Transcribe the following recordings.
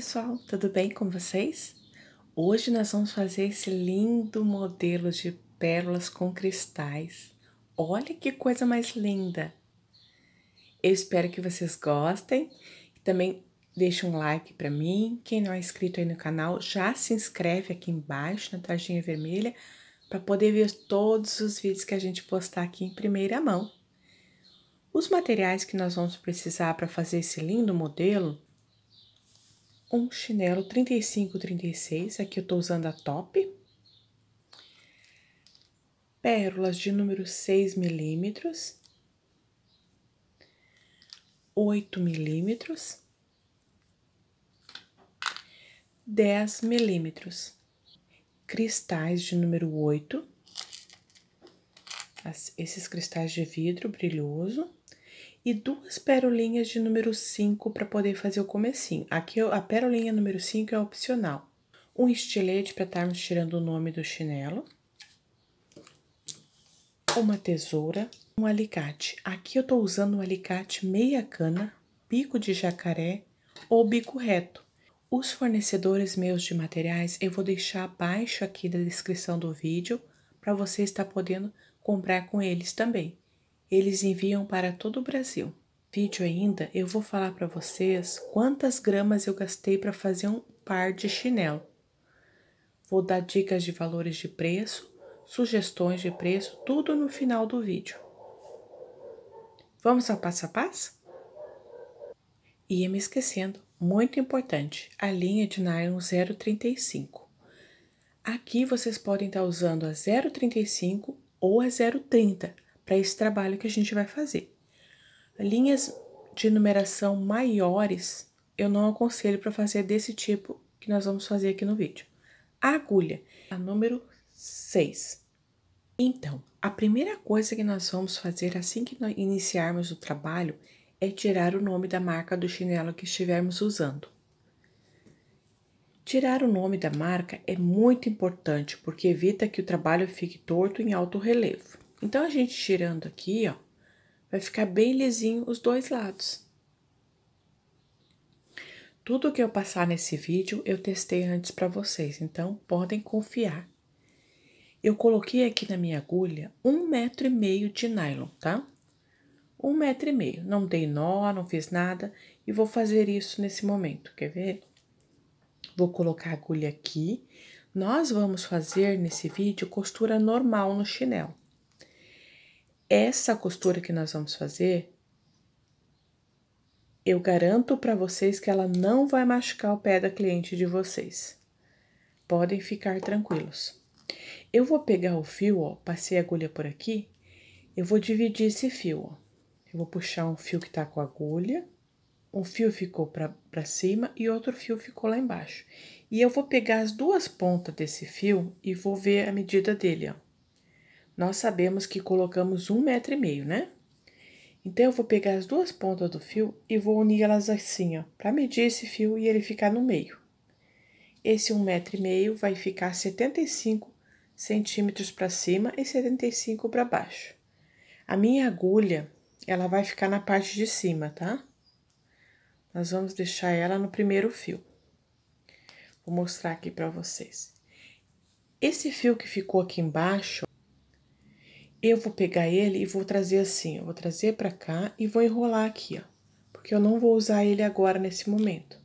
pessoal, tudo bem com vocês? Hoje nós vamos fazer esse lindo modelo de pérolas com cristais. Olha que coisa mais linda! Eu espero que vocês gostem. Também deixa um like para mim. Quem não é inscrito aí no canal, já se inscreve aqui embaixo na tarjinha vermelha para poder ver todos os vídeos que a gente postar aqui em primeira mão. Os materiais que nós vamos precisar para fazer esse lindo modelo um chinelo 35-36, aqui eu tô usando a top. Pérolas de número 6 milímetros, 8 milímetros, 10 milímetros. Cristais de número 8, esses cristais de vidro brilhoso e duas perolinhas de número 5 para poder fazer o comecinho. Aqui a perolinha número 5 é opcional. Um estilete para estarmos tirando o nome do chinelo. Uma tesoura, um alicate. Aqui eu estou usando um alicate meia cana, bico de jacaré ou bico reto. Os fornecedores meus de materiais eu vou deixar abaixo aqui da descrição do vídeo para você estar podendo comprar com eles também eles enviam para todo o Brasil. Vídeo ainda, eu vou falar para vocês quantas gramas eu gastei para fazer um par de chinelo. Vou dar dicas de valores de preço, sugestões de preço, tudo no final do vídeo. Vamos ao passo a passo? Ia me esquecendo, muito importante, a linha de nylon 035. Aqui vocês podem estar usando a 035 ou a 030 para esse trabalho que a gente vai fazer. Linhas de numeração maiores eu não aconselho para fazer desse tipo que nós vamos fazer aqui no vídeo. A agulha, a número 6. Então, a primeira coisa que nós vamos fazer assim que iniciarmos o trabalho é tirar o nome da marca do chinelo que estivermos usando. Tirar o nome da marca é muito importante porque evita que o trabalho fique torto em alto relevo. Então, a gente tirando aqui, ó, vai ficar bem lisinho os dois lados. Tudo que eu passar nesse vídeo, eu testei antes para vocês, então podem confiar. Eu coloquei aqui na minha agulha um metro e meio de nylon, tá? Um metro e meio, não dei nó, não fiz nada e vou fazer isso nesse momento, quer ver? Vou colocar a agulha aqui. Nós vamos fazer nesse vídeo costura normal no chinelo, essa costura que nós vamos fazer, eu garanto para vocês que ela não vai machucar o pé da cliente de vocês. Podem ficar tranquilos. Eu vou pegar o fio, ó, passei a agulha por aqui, eu vou dividir esse fio, ó. Eu vou puxar um fio que tá com a agulha, um fio ficou para cima e outro fio ficou lá embaixo. E eu vou pegar as duas pontas desse fio e vou ver a medida dele, ó nós sabemos que colocamos um metro e meio, né? Então, eu vou pegar as duas pontas do fio e vou unir elas assim, ó, para medir esse fio e ele ficar no meio. Esse um metro e meio vai ficar 75 centímetros para cima e 75 para baixo. A minha agulha, ela vai ficar na parte de cima, tá? Nós vamos deixar ela no primeiro fio. Vou mostrar aqui para vocês. Esse fio que ficou aqui embaixo, eu vou pegar ele e vou trazer assim, eu vou trazer pra cá e vou enrolar aqui, ó. Porque eu não vou usar ele agora nesse momento.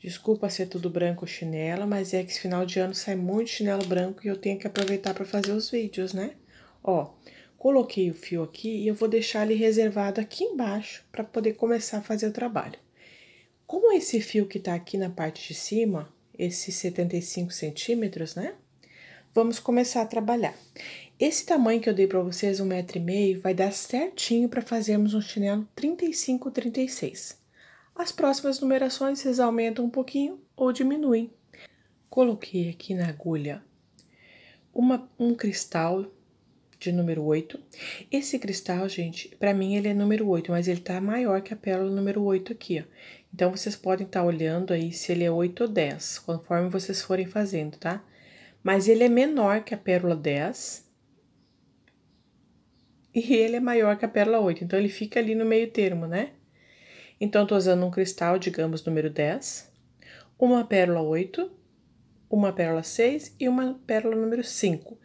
Desculpa ser tudo branco chinelo, mas é que esse final de ano sai muito chinelo branco e eu tenho que aproveitar para fazer os vídeos, né? Ó, coloquei o fio aqui e eu vou deixar ele reservado aqui embaixo para poder começar a fazer o trabalho. Como esse fio que tá aqui na parte de cima, esses 75 centímetros, né? Vamos começar a trabalhar. Esse tamanho que eu dei para vocês, um metro e meio, vai dar certinho para fazermos um chinelo 35, 36. As próximas numerações vocês aumentam um pouquinho ou diminuem. Coloquei aqui na agulha uma, um cristal de número 8. Esse cristal, gente, para mim ele é número 8, mas ele tá maior que a pérola número 8 aqui, ó. Então, vocês podem estar tá olhando aí se ele é 8 ou 10, conforme vocês forem fazendo, tá? Mas ele é menor que a pérola 10, e ele é maior que a pérola 8, então ele fica ali no meio termo, né? Então, estou usando um cristal, digamos, número 10, uma pérola 8, uma pérola 6 e uma pérola número 5.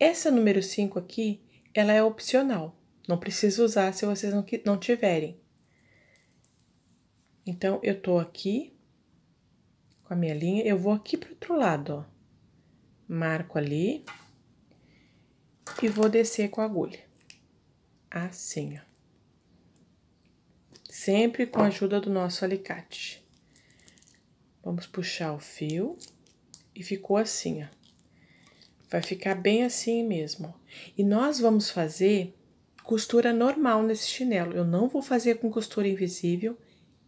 Essa número 5 aqui, ela é opcional, não precisa usar se vocês não, não tiverem. Então, eu tô aqui com a minha linha, eu vou aqui pro outro lado, ó. Marco ali e vou descer com a agulha assim, ó. Sempre com a ajuda do nosso alicate. Vamos puxar o fio e ficou assim, ó. Vai ficar bem assim mesmo. E nós vamos fazer costura normal nesse chinelo. Eu não vou fazer com costura invisível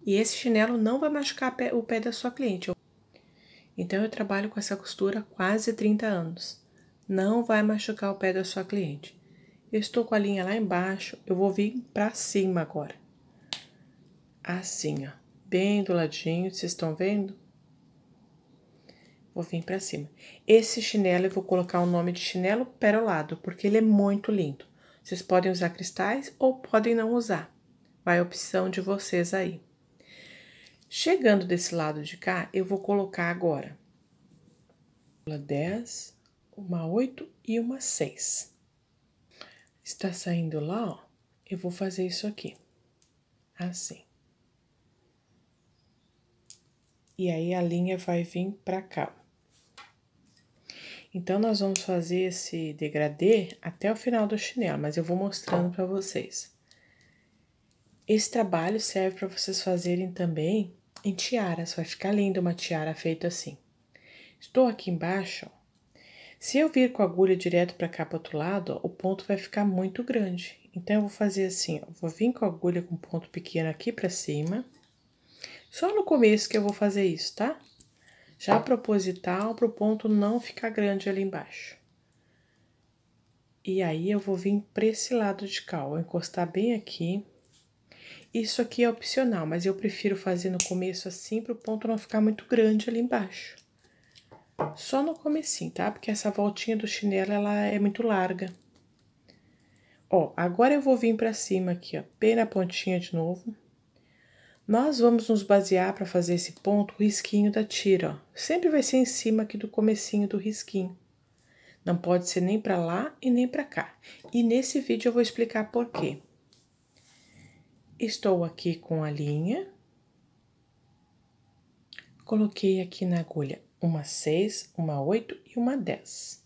e esse chinelo não vai machucar o pé da sua cliente. Então, eu trabalho com essa costura há quase 30 anos. Não vai machucar o pé da sua cliente. Eu estou com a linha lá embaixo, eu vou vir pra cima agora. Assim, ó. Bem do ladinho, vocês estão vendo? Vou vir pra cima. Esse chinelo, eu vou colocar o nome de chinelo perolado, porque ele é muito lindo. Vocês podem usar cristais ou podem não usar. Vai a opção de vocês aí. Chegando desse lado de cá, eu vou colocar agora uma 10, uma 8 e uma 6 está saindo lá, ó, eu vou fazer isso aqui, assim. E aí, a linha vai vir pra cá. Então, nós vamos fazer esse degradê até o final do chinelo, mas eu vou mostrando pra vocês. Esse trabalho serve para vocês fazerem também em tiaras, vai ficar lindo uma tiara feita assim. Estou aqui embaixo, ó, se eu vir com a agulha direto para cá para outro lado, ó, o ponto vai ficar muito grande. Então, eu vou fazer assim, ó, vou vir com a agulha com ponto pequeno aqui para cima. Só no começo que eu vou fazer isso, tá? Já proposital para o ponto não ficar grande ali embaixo. E aí, eu vou vir para esse lado de cá, vou encostar bem aqui. Isso aqui é opcional, mas eu prefiro fazer no começo assim para o ponto não ficar muito grande ali embaixo. Só no comecinho, tá? Porque essa voltinha do chinelo, ela é muito larga. Ó, agora eu vou vir pra cima aqui, ó, bem na pontinha de novo. Nós vamos nos basear para fazer esse ponto, o risquinho da tira, ó. Sempre vai ser em cima aqui do comecinho do risquinho. Não pode ser nem para lá e nem para cá. E nesse vídeo eu vou explicar por quê. Estou aqui com a linha. Coloquei aqui na agulha uma 6, uma 8 e uma 10.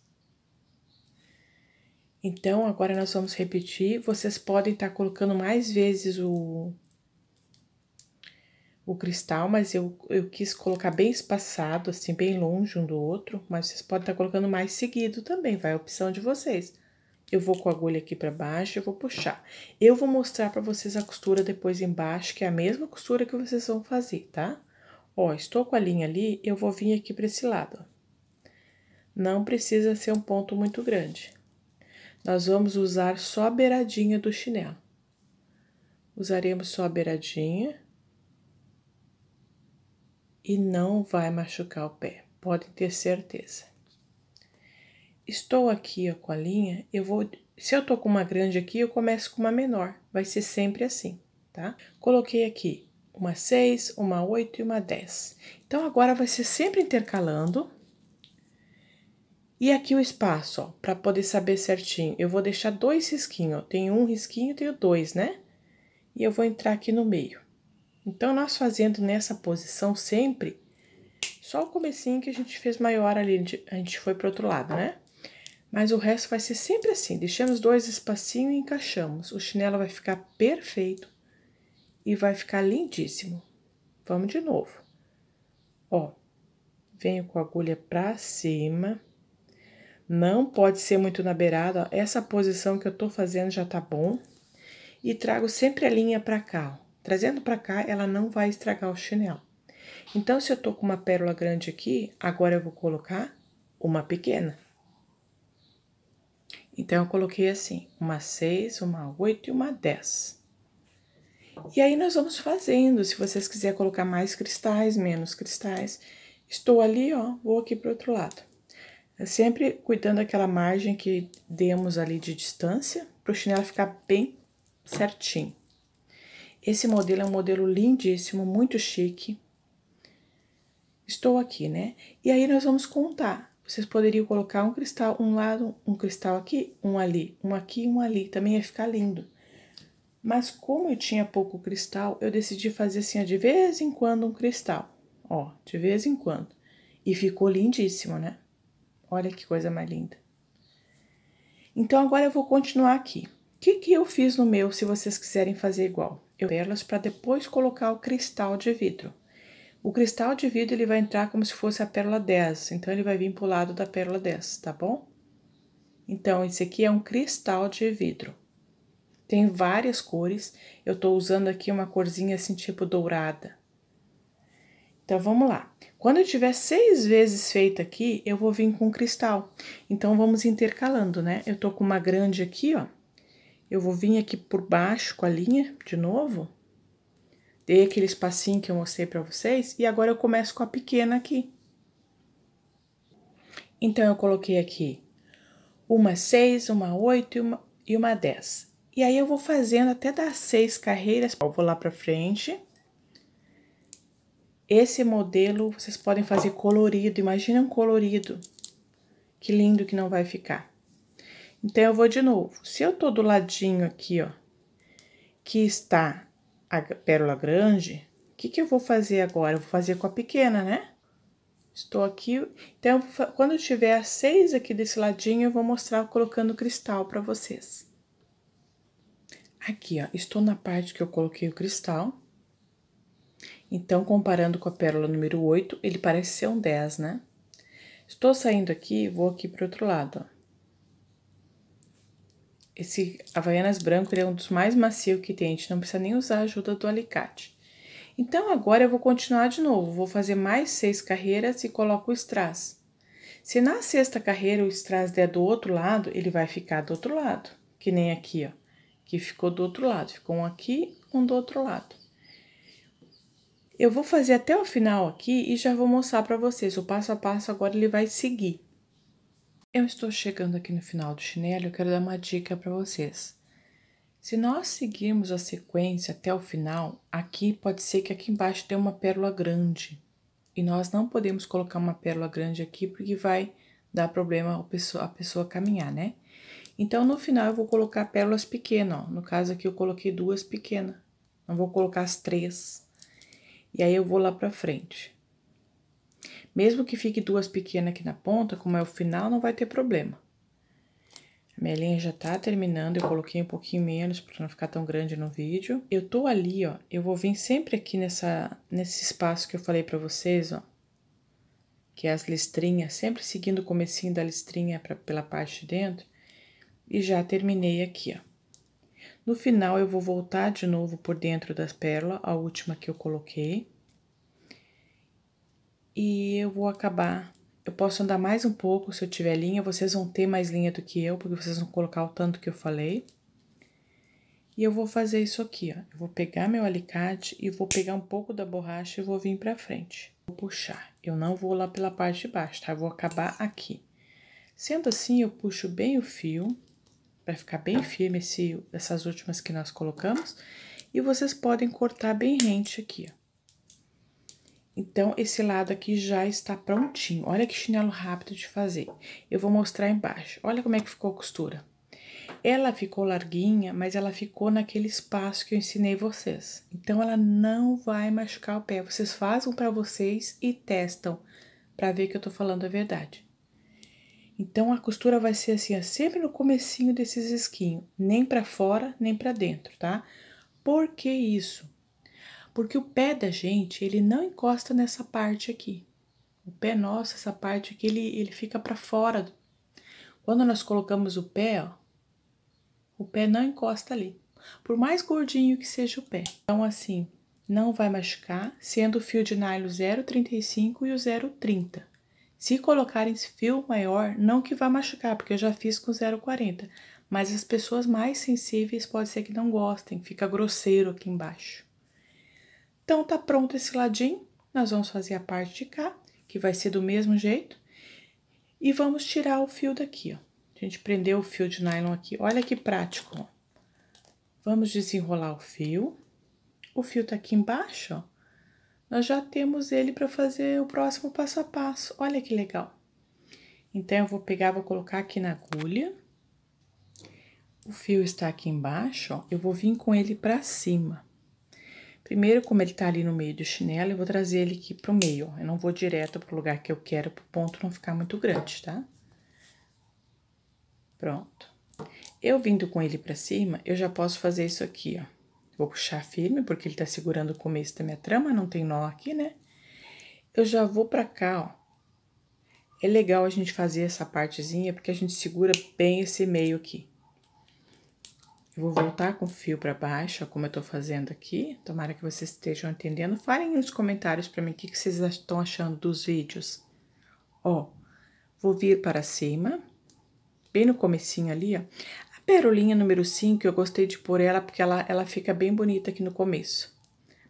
Então, agora nós vamos repetir. Vocês podem estar tá colocando mais vezes o, o cristal, mas eu, eu quis colocar bem espaçado, assim, bem longe um do outro. Mas vocês podem estar tá colocando mais seguido também, vai a opção de vocês. Eu vou com a agulha aqui para baixo, eu vou puxar. Eu vou mostrar para vocês a costura depois embaixo, que é a mesma costura que vocês vão fazer, tá? Ó, estou com a linha ali, eu vou vir aqui para esse lado. Não precisa ser um ponto muito grande. Nós vamos usar só a beiradinha do chinelo. Usaremos só a beiradinha. E não vai machucar o pé, podem ter certeza. Estou aqui ó, com a linha, eu vou se eu tô com uma grande aqui, eu começo com uma menor. Vai ser sempre assim, tá? Coloquei aqui uma 6, uma 8 e uma 10. Então, agora vai ser sempre intercalando. E aqui o espaço, para poder saber certinho, eu vou deixar dois risquinhos, ó. Tem um risquinho, tenho dois, né? E eu vou entrar aqui no meio. Então, nós fazendo nessa posição sempre, só o comecinho que a gente fez maior ali, a gente foi pro outro lado, né? Mas o resto vai ser sempre assim, deixamos dois espacinhos e encaixamos. O chinelo vai ficar perfeito e vai ficar lindíssimo. Vamos de novo. Ó, venho com a agulha pra cima. Não pode ser muito na beirada, ó. Essa posição que eu tô fazendo já tá bom. E trago sempre a linha pra cá, ó. Trazendo pra cá, ela não vai estragar o chinelo. Então, se eu tô com uma pérola grande aqui, agora eu vou colocar uma pequena. Então, eu coloquei assim, uma 6, uma 8 e uma 10. E aí nós vamos fazendo, se vocês quiserem colocar mais cristais, menos cristais. Estou ali, ó, vou aqui pro outro lado. É sempre cuidando daquela margem que demos ali de distância, pro chinelo ficar bem certinho. Esse modelo é um modelo lindíssimo, muito chique. Estou aqui, né? E aí nós vamos contar. Vocês poderiam colocar um cristal um lado, um cristal aqui, um ali, um aqui, um ali. Também ia ficar lindo. Mas como eu tinha pouco cristal, eu decidi fazer assim, de vez em quando um cristal. Ó, de vez em quando. E ficou lindíssimo, né? Olha que coisa mais linda. Então, agora eu vou continuar aqui. O que, que eu fiz no meu, se vocês quiserem fazer igual? Eu perlas para depois colocar o cristal de vidro. O cristal de vidro, ele vai entrar como se fosse a pérola 10, então ele vai vir para o lado da pérola 10, tá bom? Então, esse aqui é um cristal de vidro. Tem várias cores. Eu estou usando aqui uma corzinha assim, tipo dourada. Então, vamos lá. Quando eu tiver seis vezes feito aqui, eu vou vir com cristal. Então, vamos intercalando, né? Eu tô com uma grande aqui, ó. Eu vou vir aqui por baixo com a linha de novo. Dei aquele espacinho que eu mostrei pra vocês. E agora eu começo com a pequena aqui. Então, eu coloquei aqui uma seis, uma oito e uma, e uma dez. E aí eu vou fazendo até dar seis carreiras. Eu vou lá para frente. Esse modelo vocês podem fazer colorido. Imagina um colorido. Que lindo que não vai ficar. Então, eu vou de novo. Se eu tô do ladinho aqui, ó, que está a pérola grande, o que que eu vou fazer agora? Eu vou fazer com a pequena, né? Estou aqui, então, quando eu tiver as seis aqui desse ladinho, eu vou mostrar colocando cristal para vocês. Aqui, ó, estou na parte que eu coloquei o cristal. Então, comparando com a pérola número 8, ele parece ser um 10, né? Estou saindo aqui, vou aqui pro outro lado, ó. Esse Havaianas branco, ele é um dos mais macios que tem, a gente não precisa nem usar a ajuda do alicate. Então, agora eu vou continuar de novo, vou fazer mais seis carreiras e coloco o strass. Se na sexta carreira o strass der do outro lado, ele vai ficar do outro lado, que nem aqui, ó que ficou do outro lado. Ficou um aqui, um do outro lado. Eu vou fazer até o final aqui e já vou mostrar para vocês. O passo a passo agora ele vai seguir. Eu estou chegando aqui no final do chinelo, eu quero dar uma dica para vocês. Se nós seguirmos a sequência até o final, aqui pode ser que aqui embaixo tenha uma pérola grande. E nós não podemos colocar uma pérola grande aqui, porque vai dar problema a pessoa, a pessoa caminhar, né? Então, no final, eu vou colocar pérolas pequenas, ó. No caso aqui, eu coloquei duas pequenas. Não vou colocar as três. E aí, eu vou lá pra frente. Mesmo que fique duas pequenas aqui na ponta, como é o final, não vai ter problema. A minha linha já tá terminando, eu coloquei um pouquinho menos para não ficar tão grande no vídeo. Eu tô ali, ó, eu vou vir sempre aqui nessa, nesse espaço que eu falei pra vocês, ó. Que é as listrinhas, sempre seguindo o comecinho da listrinha pra, pela parte de dentro. E já terminei aqui, ó. No final, eu vou voltar de novo por dentro das pérolas, a última que eu coloquei. E eu vou acabar... Eu posso andar mais um pouco se eu tiver linha, vocês vão ter mais linha do que eu, porque vocês vão colocar o tanto que eu falei. E eu vou fazer isso aqui, ó. Eu vou pegar meu alicate e vou pegar um pouco da borracha e vou vir pra frente. Vou puxar. Eu não vou lá pela parte de baixo, tá? Eu vou acabar aqui. Sendo assim, eu puxo bem o fio para ficar bem firme esse, essas últimas que nós colocamos. E vocês podem cortar bem rente aqui, ó. Então, esse lado aqui já está prontinho. Olha que chinelo rápido de fazer. Eu vou mostrar embaixo. Olha como é que ficou a costura. Ela ficou larguinha, mas ela ficou naquele espaço que eu ensinei vocês. Então, ela não vai machucar o pé. Vocês fazem para vocês e testam para ver que eu tô falando a verdade. Então a costura vai ser assim, ó, sempre no comecinho desses esquinhos, nem para fora, nem para dentro, tá? Por que isso? Porque o pé da gente, ele não encosta nessa parte aqui. O pé nosso, essa parte aqui, ele, ele fica para fora. Quando nós colocamos o pé, ó, o pé não encosta ali. Por mais gordinho que seja o pé. Então assim, não vai machucar, sendo o fio de nylon 0,35 e o 0,30. Se colocarem fio maior, não que vá machucar, porque eu já fiz com 0,40, mas as pessoas mais sensíveis pode ser que não gostem, fica grosseiro aqui embaixo. Então tá pronto esse ladinho, nós vamos fazer a parte de cá, que vai ser do mesmo jeito, e vamos tirar o fio daqui, ó. A gente prendeu o fio de nylon aqui, olha que prático, ó. Vamos desenrolar o fio, o fio tá aqui embaixo, ó nós já temos ele para fazer o próximo passo a passo. Olha que legal. Então, eu vou pegar, vou colocar aqui na agulha. O fio está aqui embaixo, ó, eu vou vir com ele para cima. Primeiro, como ele tá ali no meio do chinelo, eu vou trazer ele aqui pro meio, ó. Eu não vou direto pro lugar que eu quero, pro ponto não ficar muito grande, tá? Pronto. Eu vindo com ele pra cima, eu já posso fazer isso aqui, ó. Vou puxar firme, porque ele tá segurando o começo da minha trama, não tem nó aqui, né? Eu já vou pra cá, ó. É legal a gente fazer essa partezinha, porque a gente segura bem esse meio aqui. Eu vou voltar com o fio pra baixo, ó, como eu tô fazendo aqui. Tomara que vocês estejam entendendo. Falem nos comentários pra mim o que, que vocês estão achando dos vídeos. Ó, vou vir para cima, bem no comecinho ali, ó. Perolinha número 5, eu gostei de pôr ela porque ela, ela fica bem bonita aqui no começo.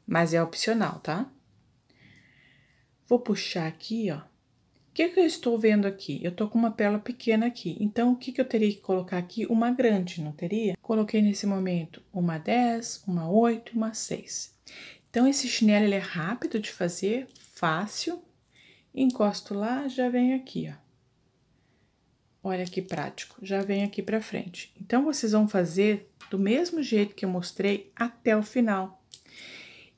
Mas é opcional, tá? Vou puxar aqui, ó. O que, que eu estou vendo aqui? Eu tô com uma pérola pequena aqui. Então, o que, que eu teria que colocar aqui? Uma grande, não teria? Coloquei nesse momento uma 10, uma 8 uma 6. Então, esse chinelo ele é rápido de fazer, fácil. Encosto lá, já vem aqui, ó. Olha que prático, já vem aqui pra frente. Então, vocês vão fazer do mesmo jeito que eu mostrei até o final.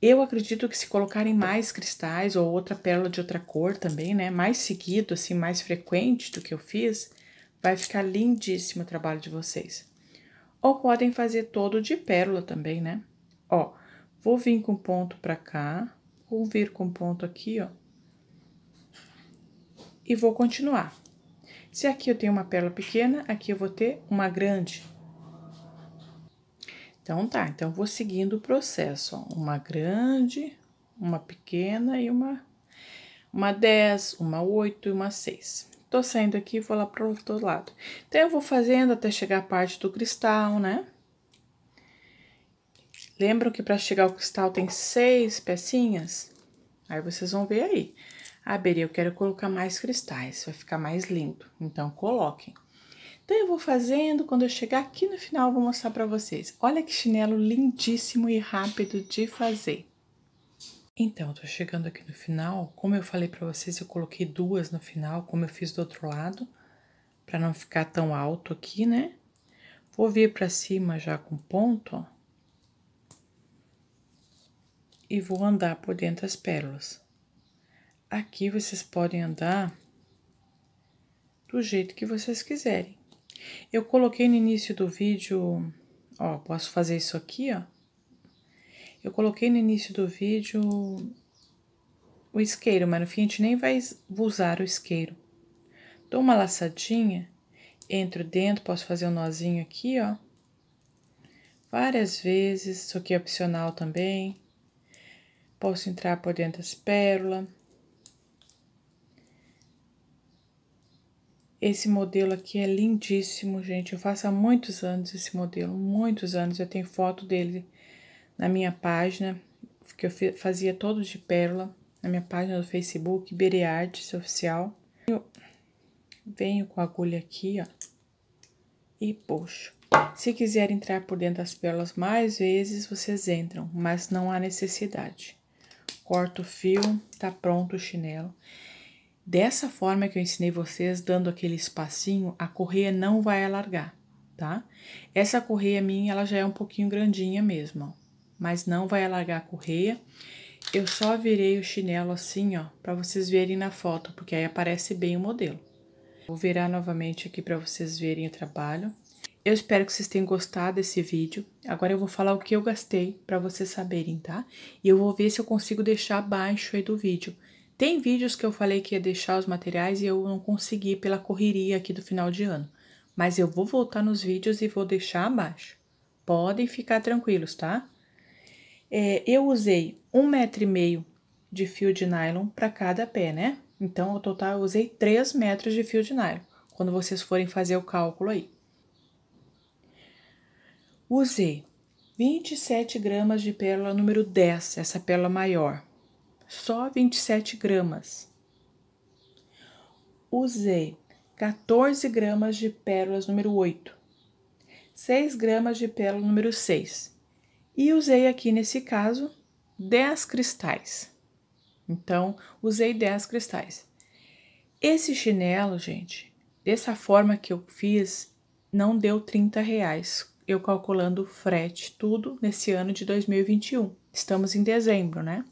Eu acredito que se colocarem mais cristais ou outra pérola de outra cor também, né? Mais seguido, assim, mais frequente do que eu fiz, vai ficar lindíssimo o trabalho de vocês. Ou podem fazer todo de pérola também, né? Ó, vou vir com ponto pra cá, vou vir com ponto aqui, ó. E vou continuar. Se aqui eu tenho uma pérola pequena, aqui eu vou ter uma grande. Então, tá. Então, vou seguindo o processo, ó. Uma grande, uma pequena e uma... Uma 10, uma 8 e uma 6. Tô saindo aqui e vou lá pro outro lado. Então, eu vou fazendo até chegar a parte do cristal, né? Lembram que para chegar ao cristal tem seis pecinhas? Aí, vocês vão ver aí. Ah, Beri, eu quero colocar mais cristais, vai ficar mais lindo. Então, coloquem. Então, eu vou fazendo, quando eu chegar aqui no final, eu vou mostrar pra vocês. Olha que chinelo lindíssimo e rápido de fazer. Então, tô chegando aqui no final. Como eu falei pra vocês, eu coloquei duas no final, como eu fiz do outro lado, pra não ficar tão alto aqui, né? Vou vir pra cima já com ponto, ó. E vou andar por dentro as pérolas. Aqui vocês podem andar do jeito que vocês quiserem. Eu coloquei no início do vídeo, ó, posso fazer isso aqui, ó. Eu coloquei no início do vídeo o isqueiro, mas no fim a gente nem vai usar o isqueiro. Dou uma laçadinha, entro dentro, posso fazer um nozinho aqui, ó. Várias vezes, isso aqui é opcional também. Posso entrar por dentro das pérolas Esse modelo aqui é lindíssimo, gente. Eu faço há muitos anos esse modelo, muitos anos. Eu tenho foto dele na minha página, que eu fazia todos de pérola, na minha página do Facebook, Bereartes Oficial. Eu venho com a agulha aqui, ó, e puxo. Se quiser entrar por dentro das pérolas mais vezes, vocês entram, mas não há necessidade. Corto o fio, tá pronto o chinelo. Dessa forma que eu ensinei vocês, dando aquele espacinho, a correia não vai alargar, tá? Essa correia minha, ela já é um pouquinho grandinha mesmo, ó, mas não vai alargar a correia. Eu só virei o chinelo assim, ó, para vocês verem na foto, porque aí aparece bem o modelo. Vou virar novamente aqui para vocês verem o trabalho. Eu espero que vocês tenham gostado desse vídeo. Agora eu vou falar o que eu gastei para vocês saberem, tá? E eu vou ver se eu consigo deixar abaixo aí do vídeo tem vídeos que eu falei que ia deixar os materiais e eu não consegui pela correria aqui do final de ano. Mas eu vou voltar nos vídeos e vou deixar abaixo. Podem ficar tranquilos, tá? É, eu usei um metro e meio de fio de nylon para cada pé, né? Então, ao total, eu usei 3 metros de fio de nylon, quando vocês forem fazer o cálculo aí. Usei 27 gramas de pérola número 10, essa pérola maior, só 27 gramas. Usei 14 gramas de pérolas número 8, 6 gramas de pérola número 6 e usei aqui nesse caso 10 cristais. Então, usei 10 cristais. Esse chinelo, gente, dessa forma que eu fiz, não deu 30 reais, eu calculando frete, tudo nesse ano de 2021. Estamos em dezembro, né?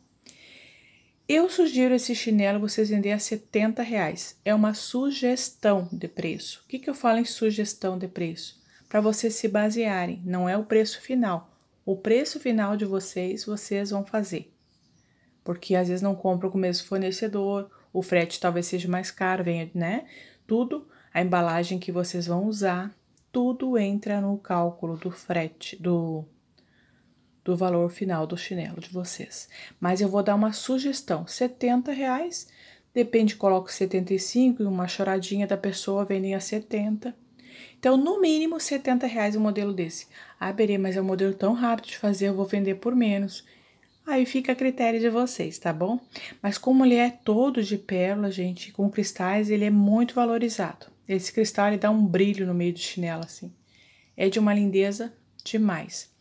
Eu sugiro esse chinelo vocês vender a 70 reais. É uma sugestão de preço. O que, que eu falo em sugestão de preço? Para vocês se basearem, não é o preço final. O preço final de vocês, vocês vão fazer. Porque às vezes não compram com o mesmo fornecedor, o frete talvez seja mais caro, venha, né? Tudo, a embalagem que vocês vão usar, tudo entra no cálculo do frete, do do valor final do chinelo de vocês. Mas eu vou dar uma sugestão, 70 reais, depende, coloco 75 e uma choradinha da pessoa vendem a 70. Então, no mínimo, 70 reais um modelo desse. Ah, Berê, mas é um modelo tão rápido de fazer, eu vou vender por menos. Aí fica a critério de vocês, tá bom? Mas como ele é todo de pérola, gente, com cristais, ele é muito valorizado. Esse cristal ele dá um brilho no meio do chinelo, assim. É de uma lindeza demais.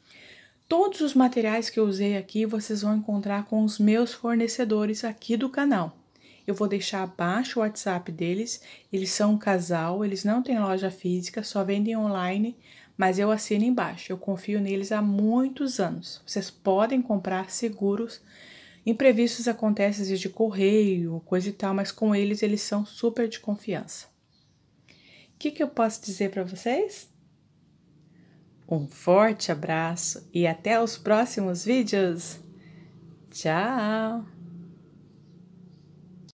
Todos os materiais que eu usei aqui vocês vão encontrar com os meus fornecedores aqui do canal. Eu vou deixar abaixo o WhatsApp deles, eles são um casal, eles não têm loja física, só vendem online, mas eu assino embaixo. Eu confio neles há muitos anos. Vocês podem comprar seguros. Imprevistos acontecem de correio, coisa e tal, mas com eles eles são super de confiança. O que, que eu posso dizer para vocês? Um forte abraço e até os próximos vídeos. Tchau!